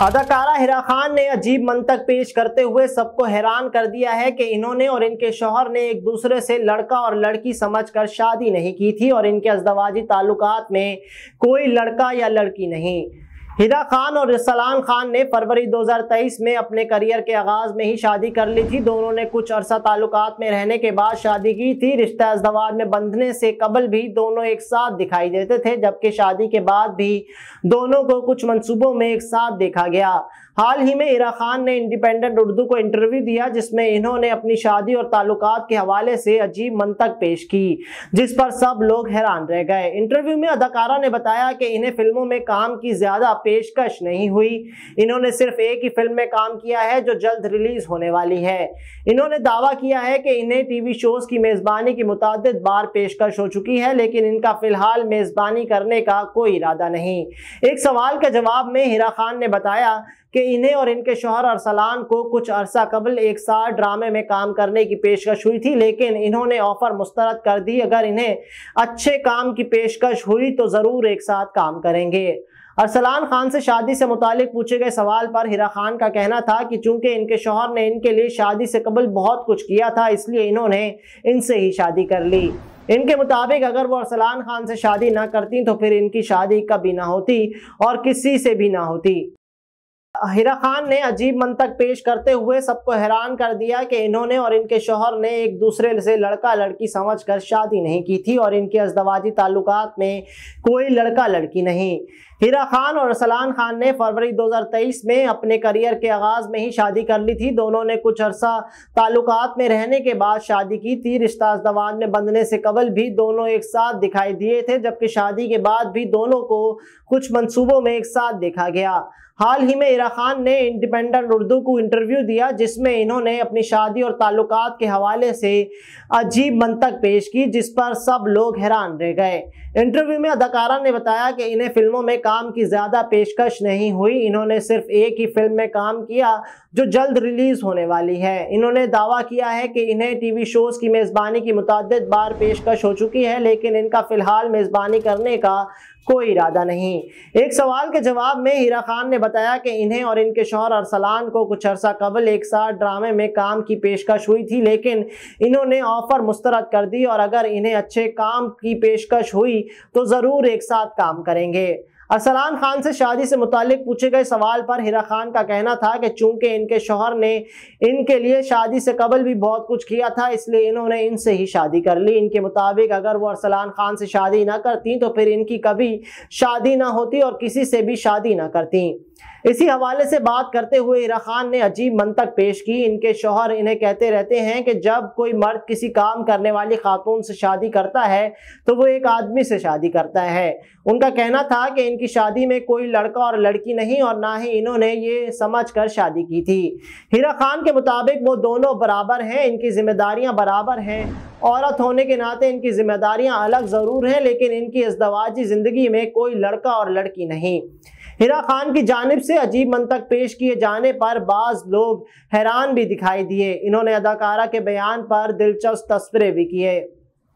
अदाकारा हिरा खान ने अजीब मंतक पेश करते हुए सबको हैरान कर दिया है कि इन्होंने और इनके शोहर ने एक दूसरे से लड़का और लड़की समझकर शादी नहीं की थी और इनके अजदवाजी ताल्लुकात में कोई लड़का या लड़की नहीं हिदा खान और सलान खान ने फरवरी 2023 में अपने करियर के आगाज़ में ही शादी कर ली थी दोनों ने कुछ अरसा ताल्लुकात में रहने के बाद शादी की थी रिश्ता अजदवाज में बंधने से कबल भी दोनों एक साथ दिखाई देते थे जबकि शादी के बाद भी दोनों को कुछ मंसूबों में एक साथ देखा गया हाल ही में इरा खान ने इंडिपेंडेंट उर्दू को इंटरव्यू दिया जिसमें इन्होंने अपनी शादी और ताल्लुकात के हवाले से अजीब मंतक पेश की जिस पर सब लोग हैरान रह गए इंटरव्यू में अदाकारा ने बताया कि इन्हें फिल्मों में काम की ज़्यादा पेशकश नहीं हुई इन्होंने सिर्फ एक ही फिल्म में काम किया है जो जल्द रिलीज होने वाली है इन्होंने दावा किया है कि इन्हें टीवी शोज की मेज़बानी की मुताद बार पेशकश हो चुकी है लेकिन इनका फिलहाल मेज़बानी करने का कोई इरादा नहीं एक सवाल के जवाब में हिरा खान ने बताया कि इन्हें और इनके शोहर अरसलान को कुछ अरसा कबल एक साल ड्रामे में काम करने की पेशकश हुई थी लेकिन इन्होंने ऑफर मुस्तरद कर दी अगर इन्हें अच्छे काम की पेशकश हुई तो ज़रूर एक साथ काम करेंगे अरसलान खान से शादी से मुतालिक पूछे गए सवाल पर हिरा खान का कहना था कि चूंकि इनके शोहर ने इनके लिए शादी से कबल बहुत कुछ किया था इसलिए इन्होंने इनसे ही शादी कर ली इनके मुताबिक अगर वो अरसलान खान से शादी ना करती तो फिर इनकी शादी कभी ना होती और किसी से भी ना होती हिरा खान ने अजीब मन तक पेश करते हुए सबको हैरान कर दिया कि इन्होंने और इनके शोहर ने एक दूसरे से लड़का लड़की समझकर शादी नहीं की थी और इनके अजदवाजी ताल्लुकात में कोई लड़का लड़की नहीं हीरा खान और सलान खान ने फरवरी 2023 में अपने करियर के आगाज में ही शादी कर ली थी दोनों ने कुछ अरसा ताल्लुकात में रहने के बाद शादी की थी रिश्ता जवान में बंधने से कबल भी दोनों एक साथ दिखाई दिए थे जबकि शादी के बाद भी दोनों को कुछ मंसूबों में एक साथ देखा गया हाल ही में इरा खान ने इंडिपेंडेंट उर्दू को इंटरव्यू दिया जिसमें इन्होंने अपनी शादी और ताल्लुकात के हवाले से अजीब मंतक पेश की जिस पर सब लोग हैरान रह गए इंटरव्यू में अदाकारा ने बताया कि इन्हें फिल्मों में काम की ज़्यादा पेशकश नहीं हुई इन्होंने सिर्फ एक ही फिल्म में काम किया जो जल्द रिलीज़ होने वाली है इन्होंने दावा किया है कि इन्हें टीवी शोज़ की मेज़बानी की मुतद बार पेशकश हो चुकी है लेकिन इनका फ़िलहाल मेज़बानी करने का कोई इरादा नहीं एक सवाल के जवाब में हीरा खान ने बताया कि इन्हें और इनके शोहर अरसलान को कुछ अरसा कबल एक साथ ड्रामे में काम की पेशकश हुई थी लेकिन इन्होंने ऑफर मुस्तरद कर दी और अगर इन्हें अच्छे काम की पेशकश हुई तो ज़रूर एक साथ काम करेंगे अरसलान खान से शादी से मुतक पूछे गए सवाल पर हिरा खान का कहना था कि चूंकि इनके शोहर ने इनके लिए शादी से कबल भी बहुत कुछ किया था इसलिए इन्होंने इनसे ही शादी कर ली इनके मुताबिक अगर वो अरसलान खान से शादी ना करती तो फिर इनकी कभी शादी ना होती और किसी से भी शादी ना करती इसी हवाले से बात करते हुए इरा खान ने अजीब मंतक पेश की इनके शोहर इन्हें कहते रहते हैं कि जब कोई मर्द किसी काम करने वाली खातून से शादी करता है तो वो एक आदमी से शादी करता है उनका कहना था कि इनकी शादी में कोई लड़का और लड़की नहीं और ना ही इन्होंने ये समझ कर शादी की थी हिरा खान के मुताबिक वो दोनों बराबर हैं इनकी जिम्मेदारियां बराबर हैं औरत होने के नाते इनकी जिम्मेदारियां अलग ज़रूर हैं लेकिन इनकी इसदवाजी ज़िंदगी में कोई लड़का और लड़की नहीं हिरा खान की जानब से अजीब मंतक पेश किए जाने पर बाज लोग हैरान भी दिखाई दिए इन्होंने अदाकारा के बयान पर दिलचस्प तस्वरें भी किए